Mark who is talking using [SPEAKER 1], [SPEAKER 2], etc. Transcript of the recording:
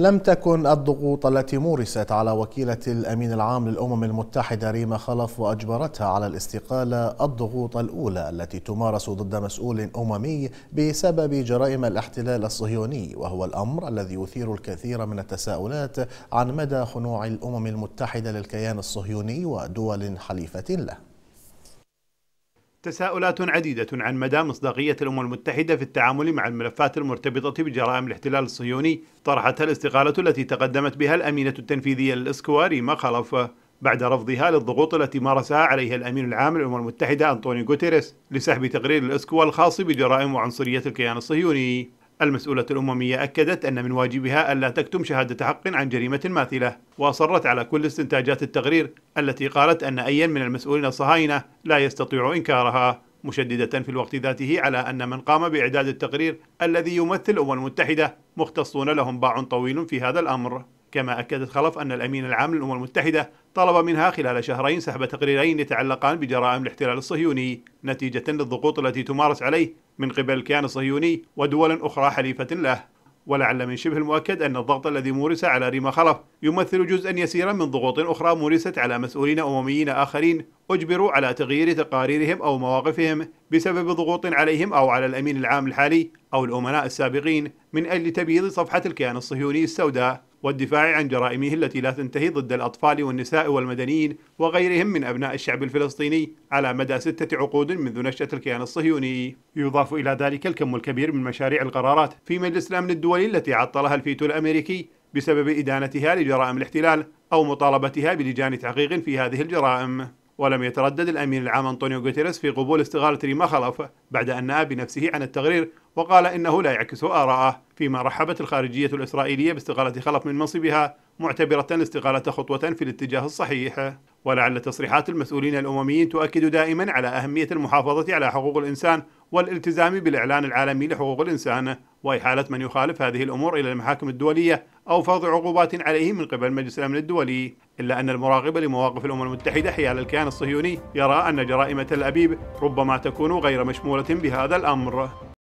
[SPEAKER 1] لم تكن الضغوط التي مورست على وكيلة الأمين العام للأمم المتحدة ريما خلف وأجبرتها على الاستقالة الضغوط الأولى التي تمارس ضد مسؤول أممي بسبب جرائم الاحتلال الصهيوني وهو الأمر الذي يثير الكثير من التساؤلات عن مدى خنوع الأمم المتحدة للكيان الصهيوني ودول حليفة له
[SPEAKER 2] تساؤلات عديدة عن مدى مصداقية الأمم المتحدة في التعامل مع الملفات المرتبطة بجرائم الاحتلال الصهيوني طرحتها الاستقالة التي تقدمت بها الأمينة التنفيذية للإسكواري ما خلف بعد رفضها للضغوط التي مارسها عليها الأمين العام للأمم المتحدة أنطوني غوتيريس لسحب تقرير الإسكوا الخاص بجرائم وعنصرية الكيان الصهيوني المسؤولة الأممية أكدت أن من واجبها ألا تكتم شهادة حق عن جريمة ماثلة وأصرت على كل استنتاجات التقرير التي قالت أن أيا من المسؤولين الصهاينة لا يستطيع إنكارها مشددة في الوقت ذاته على أن من قام بإعداد التقرير الذي يمثل الأمم المتحدة مختصون لهم باع طويل في هذا الأمر كما أكدت خلف أن الأمين العام للأمم المتحدة طلب منها خلال شهرين سحب تقريرين يتعلقان بجرائم الاحتلال الصهيوني نتيجة للضغوط التي تمارس عليه من قبل الكيان الصهيوني ودول أخرى حليفة له ولعل من شبه المؤكد أن الضغط الذي مورس على ريما خلف يمثل جزءا يسيرا من ضغوط أخرى مورست على مسؤولين أمميين آخرين أجبروا على تغيير تقاريرهم أو مواقفهم بسبب ضغوط عليهم أو على الأمين العام الحالي أو الأمناء السابقين من أجل تبييض صفحة الكيان الصهيوني السوداء والدفاع عن جرائمه التي لا تنتهي ضد الأطفال والنساء والمدنيين وغيرهم من أبناء الشعب الفلسطيني على مدى ستة عقود منذ نشأة الكيان الصهيوني يضاف إلى ذلك الكم الكبير من مشاريع القرارات في مجلس الأمن الدولي التي عطلها الفيتو الأمريكي بسبب إدانتها لجرائم الاحتلال أو مطالبتها بلجان تحقيق في هذه الجرائم ولم يتردد الأمين العام أنطونيو غوتيريس في قبول استغالة ريما خلف بعد أن نأى بنفسه عن التقرير وقال إنه لا يعكس آراءه فيما رحبت الخارجية الإسرائيلية باستقالة خلف من منصبها معتبرة الاستقالة خطوة في الاتجاه الصحيح ولعل تصريحات المسؤولين الأمميين تؤكد دائما على أهمية المحافظة على حقوق الإنسان والالتزام بالإعلان العالمي لحقوق الإنسان وإحالة من يخالف هذه الأمور إلى المحاكم الدولية أو فرض عقوبات عليه من قبل مجلس الأمن الدولي إلا أن المراقب لمواقف الأمم المتحدة حيال الكيان الصهيوني يرى أن جرائم تل أبيب ربما تكون غير مشمولة بهذا الأمر